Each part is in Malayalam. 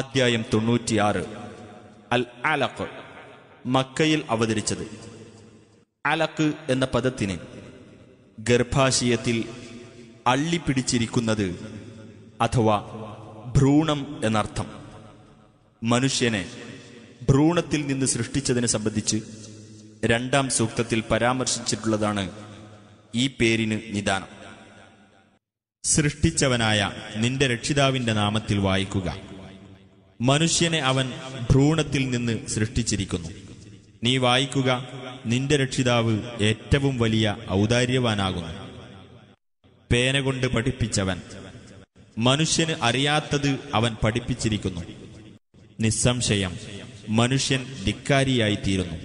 അദ്ധ്യായം തൊണ്ണൂറ്റിയാറ് അൽ അലക്ക് മക്കയിൽ അവതരിച്ചത് അലക്ക് എന്ന പദത്തിന് ഗർഭാശയത്തിൽ അള്ളിപ്പിടിച്ചിരിക്കുന്നത് അഥവാ ഭ്രൂണം എന്നർത്ഥം മനുഷ്യനെ ഭ്രൂണത്തിൽ നിന്ന് സൃഷ്ടിച്ചതിനെ സംബന്ധിച്ച് രണ്ടാം സൂക്തത്തിൽ പരാമർശിച്ചിട്ടുള്ളതാണ് ഈ പേരിന് നിദാനം സൃഷ്ടിച്ചവനായ നിന്റെ രക്ഷിതാവിന്റെ നാമത്തിൽ വായിക്കുക മനുഷ്യനെ അവൻ ഭ്രൂണത്തിൽ നിന്ന് സൃഷ്ടിച്ചിരിക്കുന്നു നീ വായിക്കുക നിന്റെ രക്ഷിതാവ് ഏറ്റവും വലിയ ഔദാര്യവാനാകുന്നു പേന കൊണ്ട് പഠിപ്പിച്ചവൻ മനുഷ്യന് അറിയാത്തത് അവൻ പഠിപ്പിച്ചിരിക്കുന്നു നിസ്സംശയം മനുഷ്യൻ ധിക്കാരിയായിത്തീരുന്നു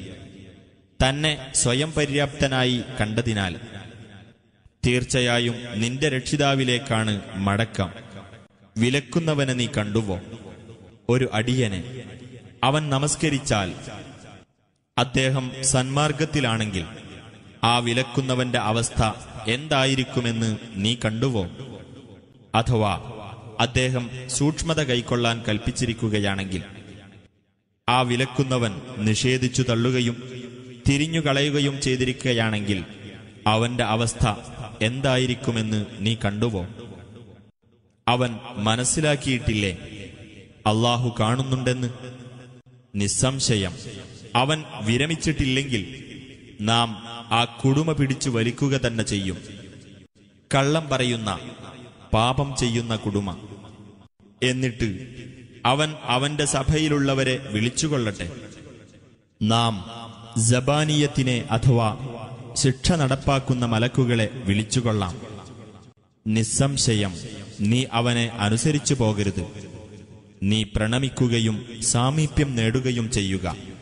തന്നെ സ്വയം പര്യാപ്തനായി കണ്ടതിനാൽ തീർച്ചയായും നിന്റെ രക്ഷിതാവിലേക്കാണ് മടക്കം വിലക്കുന്നവനെ നീ കണ്ടുവോ ഒരു അടിയനെ അവൻ നമസ്കരിച്ചാൽ അദ്ദേഹം സന്മാർഗത്തിലാണെങ്കിൽ ആ വിലക്കുന്നവന്റെ അവസ്ഥ എന്തായിരിക്കുമെന്ന് നീ കണ്ടുവോ അഥവാ അദ്ദേഹം സൂക്ഷ്മത കൈക്കൊള്ളാൻ കൽപ്പിച്ചിരിക്കുകയാണെങ്കിൽ ആ വിലക്കുന്നവൻ നിഷേധിച്ചു തള്ളുകയും തിരിഞ്ഞുകളയുകയും ചെയ്തിരിക്കുകയാണെങ്കിൽ അവന്റെ അവസ്ഥ എന്തായിരിക്കുമെന്ന് നീ കണ്ടുവോ അവൻ മനസ്സിലാക്കിയിട്ടില്ലേ അള്ളാഹു കാണുന്നുണ്ടെന്ന് നിസ്സംശയം അവൻ വിരമിച്ചിട്ടില്ലെങ്കിൽ നാം ആ കുടുമ പിടിച്ചു വലിക്കുക തന്നെ ചെയ്യും കള്ളം പറയുന്ന പാപം ചെയ്യുന്ന കുടുമ എന്നിട്ട് അവൻ അവന്റെ സഭയിലുള്ളവരെ വിളിച്ചുകൊള്ളട്ടെ നാം ജബാനീയത്തിനെ അഥവാ ശിക്ഷ നടപ്പാക്കുന്ന മലക്കുകളെ വിളിച്ചുകൊള്ളാം നിസ്സംശയം നീ അവനെ അനുസരിച്ചു പോകരുത് നീ പ്രണമിക്കുകയും സാമീപ്യം നേടുകയും ചെയ്യുക